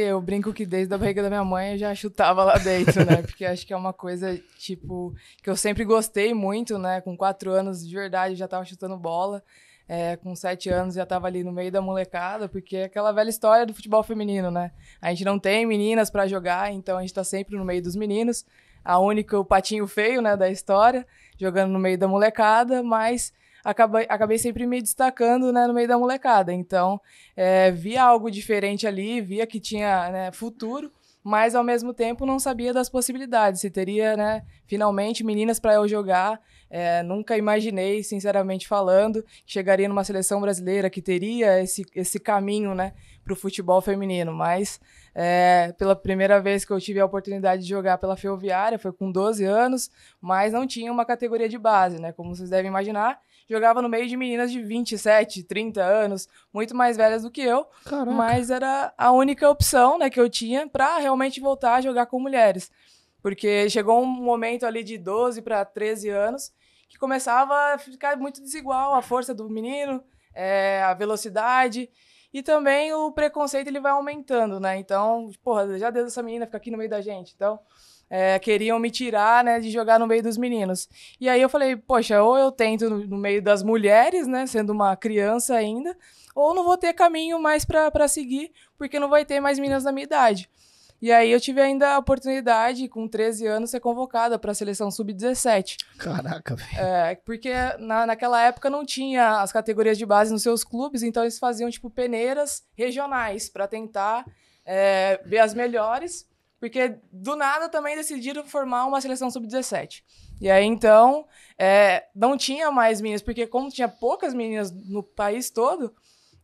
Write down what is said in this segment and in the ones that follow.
Eu brinco que desde a barriga da minha mãe eu já chutava lá dentro, né? Porque acho que é uma coisa, tipo, que eu sempre gostei muito, né? Com quatro anos, de verdade, já tava chutando bola. É, com sete anos já estava ali no meio da molecada, porque é aquela velha história do futebol feminino, né? A gente não tem meninas para jogar, então a gente está sempre no meio dos meninos. A única, o patinho feio, né, da história, jogando no meio da molecada, mas acabei, acabei sempre me destacando né, no meio da molecada. Então, é, via algo diferente ali, via que tinha né, futuro mas ao mesmo tempo não sabia das possibilidades, se teria, né, finalmente meninas para eu jogar. É, nunca imaginei, sinceramente falando, que chegaria numa seleção brasileira que teria esse, esse caminho, né, para o futebol feminino. Mas é, pela primeira vez que eu tive a oportunidade de jogar pela Ferroviária, foi com 12 anos, mas não tinha uma categoria de base, né, como vocês devem imaginar. Jogava no meio de meninas de 27, 30 anos, muito mais velhas do que eu, Caraca. mas era a única opção, né, que eu tinha para realmente voltar a jogar com mulheres. Porque chegou um momento ali de 12 para 13 anos que começava a ficar muito desigual a força do menino, é, a velocidade. E também o preconceito ele vai aumentando, né? Então, porra, já deu essa menina ficar aqui no meio da gente. Então, é, queriam me tirar, né, de jogar no meio dos meninos. E aí eu falei, poxa, ou eu tento no, no meio das mulheres, né, sendo uma criança ainda, ou não vou ter caminho mais para seguir, porque não vai ter mais meninas da minha idade. E aí eu tive ainda a oportunidade, com 13 anos, ser convocada para a seleção sub-17. Caraca, velho. É, porque na, naquela época não tinha as categorias de base nos seus clubes, então eles faziam, tipo, peneiras regionais para tentar é, ver as melhores, porque do nada também decidiram formar uma seleção sub-17. E aí então, é, não tinha mais meninas, porque como tinha poucas meninas no país todo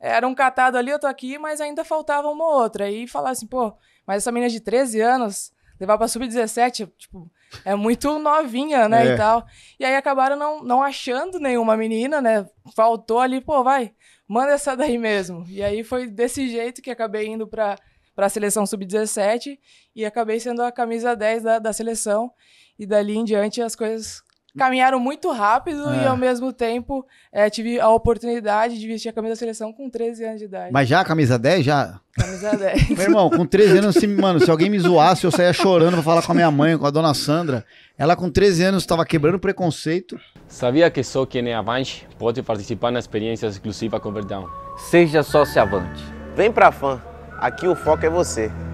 era um catado ali, eu tô aqui, mas ainda faltava uma outra. E falar assim, pô, mas essa menina de 13 anos, levar pra sub-17, tipo, é muito novinha, né, é. e tal. E aí acabaram não, não achando nenhuma menina, né, faltou ali, pô, vai, manda essa daí mesmo. E aí foi desse jeito que acabei indo pra, pra seleção sub-17 e acabei sendo a camisa 10 da, da seleção. E dali em diante as coisas caminharam muito rápido é. e, ao mesmo tempo, é, tive a oportunidade de vestir a camisa da seleção com 13 anos de idade. Mas já, camisa 10? Já? Camisa 10. Meu irmão, com 13 anos, se, mano, se alguém me zoasse, eu saía chorando pra falar com a minha mãe, com a dona Sandra. Ela, com 13 anos, estava quebrando preconceito. Sabia que só quem é avante pode participar na experiência exclusiva com o Verdão. Seja sócio avante. Vem pra fã. Aqui o foco é você.